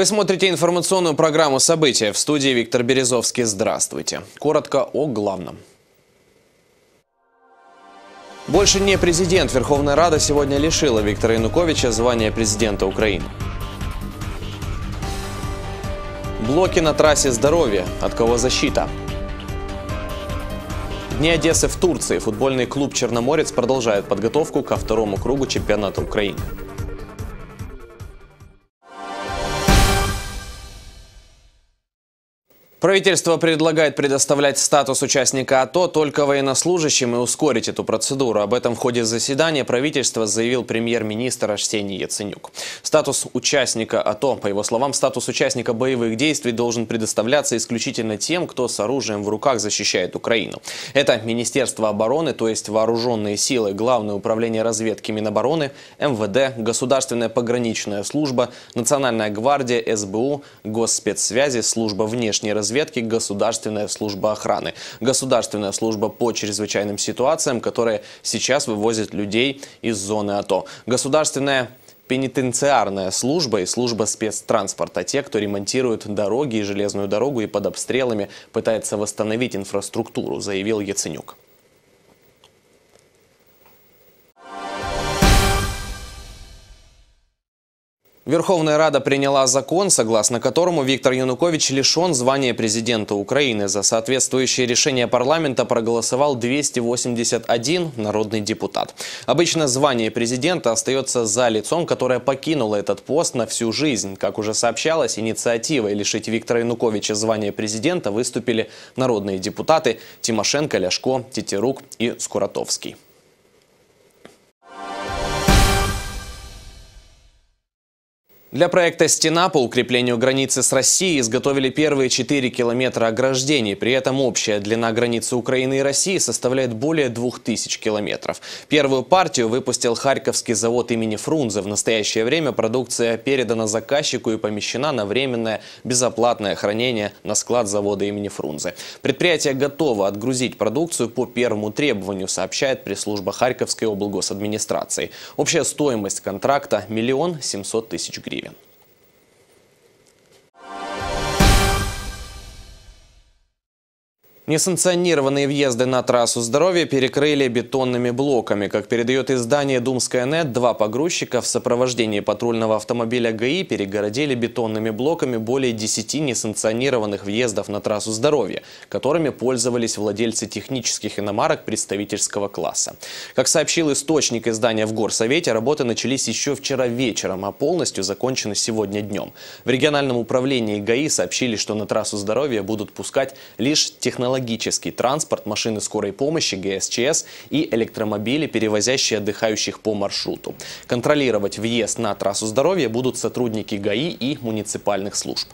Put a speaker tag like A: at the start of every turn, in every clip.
A: Вы смотрите информационную программу «События». В студии Виктор Березовский. Здравствуйте. Коротко о главном. Больше не президент. Верховная Рада сегодня лишила Виктора Януковича звания президента Украины. Блоки на трассе здоровья. От кого защита? Дни Одессы в Турции. Футбольный клуб «Черноморец» продолжает подготовку ко второму кругу чемпионата Украины. Правительство предлагает предоставлять статус участника АТО только военнослужащим и ускорить эту процедуру. Об этом в ходе заседания правительства заявил премьер-министр Арсений Яценюк. Статус участника АТО, по его словам, статус участника боевых действий должен предоставляться исключительно тем, кто с оружием в руках защищает Украину. Это Министерство обороны, то есть Вооруженные силы, Главное управление разведки Минобороны, МВД, Государственная пограничная служба, Национальная гвардия, СБУ, Госспецсвязи, Служба внешней разведки разведки Государственная служба охраны. Государственная служба по чрезвычайным ситуациям, которая сейчас вывозит людей из зоны АТО. Государственная пенитенциарная служба и служба спецтранспорта. Те, кто ремонтирует дороги и железную дорогу и под обстрелами пытается восстановить инфраструктуру, заявил Яценюк. Верховная Рада приняла закон, согласно которому Виктор Янукович лишен звания президента Украины. За соответствующее решение парламента проголосовал 281 народный депутат. Обычно звание президента остается за лицом, которое покинуло этот пост на всю жизнь. Как уже сообщалось, инициативой лишить Виктора Януковича звания президента выступили народные депутаты Тимошенко, Ляшко, Тетерук и Скуратовский. Для проекта «Стена» по укреплению границы с Россией изготовили первые 4 километра ограждений. При этом общая длина границы Украины и России составляет более 2000 километров. Первую партию выпустил Харьковский завод имени Фрунзе. В настоящее время продукция передана заказчику и помещена на временное безоплатное хранение на склад завода имени Фрунзе. Предприятие готово отгрузить продукцию по первому требованию, сообщает пресс-служба Харьковской облгосадминистрации. Общая стоимость контракта – миллион семьсот тысяч гривен. Несанкционированные въезды на трассу здоровья перекрыли бетонными блоками. Как передает издание «Думская нет», два погрузчика в сопровождении патрульного автомобиля ГАИ перегородили бетонными блоками более 10 несанкционированных въездов на трассу здоровья, которыми пользовались владельцы технических иномарок представительского класса. Как сообщил источник издания в Горсовете, работы начались еще вчера вечером, а полностью закончены сегодня днем. В региональном управлении ГАИ сообщили, что на трассу здоровья будут пускать лишь технологии экологический транспорт, машины скорой помощи, ГСЧС и электромобили, перевозящие отдыхающих по маршруту. Контролировать въезд на трассу здоровья будут сотрудники ГАИ и муниципальных служб.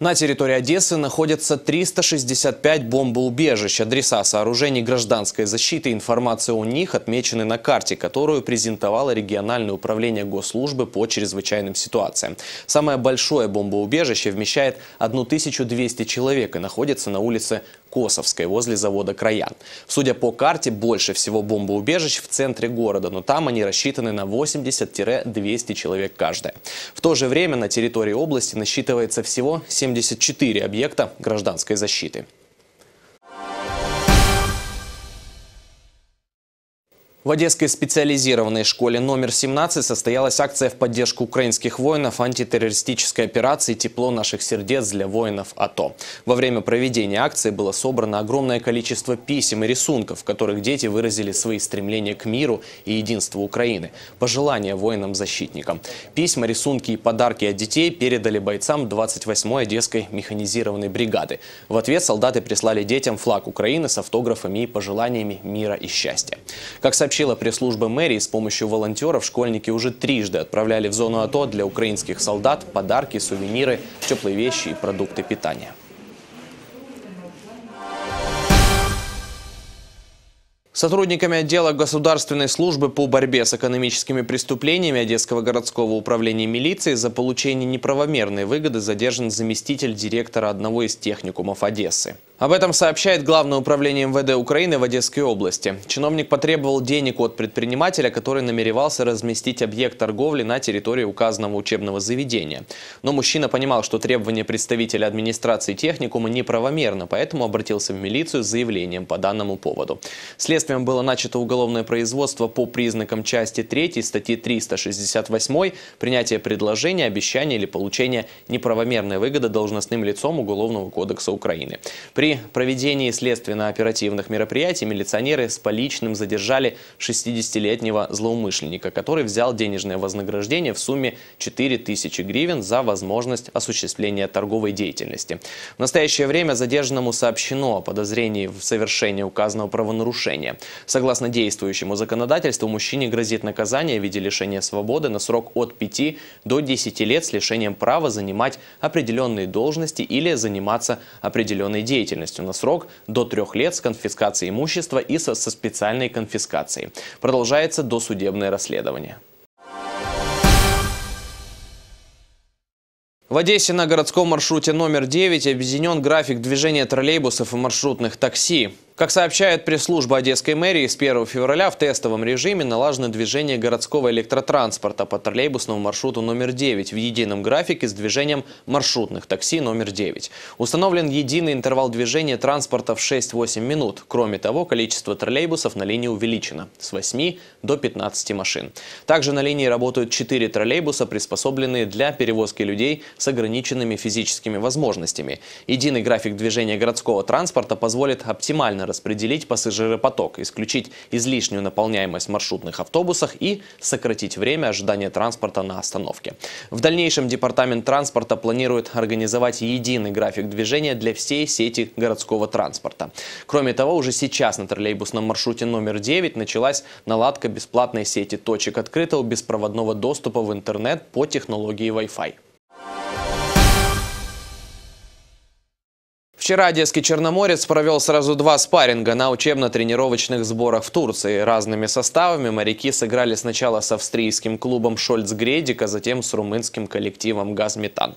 A: На территории Одессы находятся 365 бомбоубежищ. Адреса сооружений гражданской защиты и информация о них отмечены на карте, которую презентовало региональное управление госслужбы по чрезвычайным ситуациям. Самое большое бомбоубежище вмещает 1200 человек и находится на улице Косовской, возле завода «Краян». Судя по карте, больше всего бомбоубежищ в центре города, но там они рассчитаны на 80-200 человек каждое. В то же время на территории области насчитывается всего 74 объекта гражданской защиты. В Одесской специализированной школе номер 17 состоялась акция в поддержку украинских воинов антитеррористической операции «Тепло наших сердец» для воинов АТО. Во время проведения акции было собрано огромное количество писем и рисунков, в которых дети выразили свои стремления к миру и единству Украины, пожелания воинам-защитникам. Письма, рисунки и подарки от детей передали бойцам 28-й Одесской механизированной бригады. В ответ солдаты прислали детям флаг Украины с автографами и пожеланиями мира и счастья. Как сообщили сообщила пресс-служба мэрии, с помощью волонтеров школьники уже трижды отправляли в зону АТО для украинских солдат подарки, сувениры, теплые вещи и продукты питания. Сотрудниками отдела государственной службы по борьбе с экономическими преступлениями Одесского городского управления милиции за получение неправомерной выгоды задержан заместитель директора одного из техникумов Одессы. Об этом сообщает Главное управление МВД Украины в Одесской области. Чиновник потребовал денег от предпринимателя, который намеревался разместить объект торговли на территории указанного учебного заведения. Но мужчина понимал, что требования представителя администрации техникума неправомерно, поэтому обратился в милицию с заявлением по данному поводу. Следствие следствием было начато уголовное производство по признакам части 3 статьи 368 «Принятие предложения, обещания или получение неправомерной выгоды должностным лицом Уголовного кодекса Украины». При проведении следственно-оперативных мероприятий милиционеры с поличным задержали 60-летнего злоумышленника, который взял денежное вознаграждение в сумме 4000 гривен за возможность осуществления торговой деятельности. В настоящее время задержанному сообщено о подозрении в совершении указанного правонарушения. Согласно действующему законодательству, мужчине грозит наказание в виде лишения свободы на срок от 5 до 10 лет с лишением права занимать определенные должности или заниматься определенной деятельностью на срок до 3 лет с конфискацией имущества и со, со специальной конфискацией. Продолжается досудебное расследование. В Одессе на городском маршруте номер 9 объединен график движения троллейбусов и маршрутных такси. Как сообщает пресс-служба Одесской мэрии, с 1 февраля в тестовом режиме налажено движение городского электротранспорта по троллейбусному маршруту номер 9 в едином графике с движением маршрутных такси номер 9. Установлен единый интервал движения транспорта в 6-8 минут. Кроме того, количество троллейбусов на линии увеличено с 8 до 15 машин. Также на линии работают 4 троллейбуса, приспособленные для перевозки людей с ограниченными физическими возможностями. Единый график движения городского транспорта позволит оптимально распределить пассажиропоток, исключить излишнюю наполняемость маршрутных автобусах и сократить время ожидания транспорта на остановке. В дальнейшем Департамент транспорта планирует организовать единый график движения для всей сети городского транспорта. Кроме того, уже сейчас на троллейбусном маршруте номер 9 началась наладка бесплатной сети точек открытого беспроводного доступа в интернет по технологии Wi-Fi. Вчера одесский черноморец провел сразу два спарринга на учебно-тренировочных сборах в Турции. Разными составами моряки сыграли сначала с австрийским клубом «Шольц Гредик», а затем с румынским коллективом «Газметан».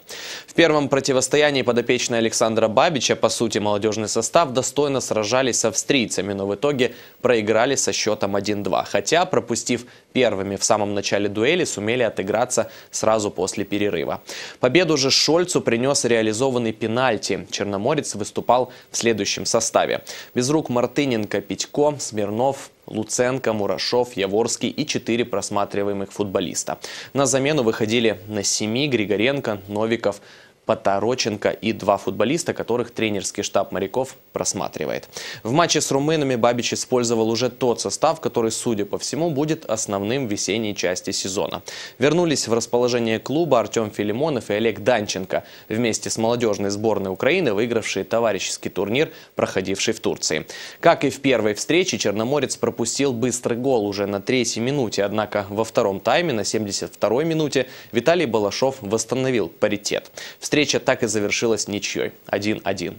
A: В первом противостоянии подопечные Александра Бабича, по сути, молодежный состав достойно сражались с австрийцами, но в итоге проиграли со счетом 1-2. Хотя, пропустив первыми в самом начале дуэли, сумели отыграться сразу после перерыва. Победу же Шольцу принес реализованный пенальти. Черноморец выступал в следующем составе. без рук Мартыненко, Питько, Смирнов, Луценко, Мурашов, Яворский и четыре просматриваемых футболиста. На замену выходили на семи Григоренко, Новиков, Потороченко и два футболиста, которых тренерский штаб моряков просматривает. В матче с румынами Бабич использовал уже тот состав, который, судя по всему, будет основным в весенней части сезона. Вернулись в расположение клуба Артем Филимонов и Олег Данченко, вместе с молодежной сборной Украины, выигравшие товарищеский турнир, проходивший в Турции. Как и в первой встрече, Черноморец пропустил быстрый гол уже на третьей минуте, однако во втором тайме на 72-й минуте Виталий Балашов восстановил паритет. В Встреча так и завершилась ничьей 1-1.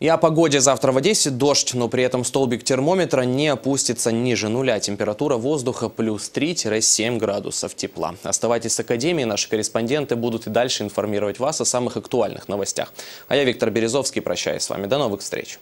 A: И о погоде завтра в Одессе дождь, но при этом столбик термометра не опустится ниже нуля. Температура воздуха плюс 3-7 градусов тепла. Оставайтесь с Академией, наши корреспонденты будут и дальше информировать вас о самых актуальных новостях. А я, Виктор Березовский, прощаюсь с вами. До новых встреч!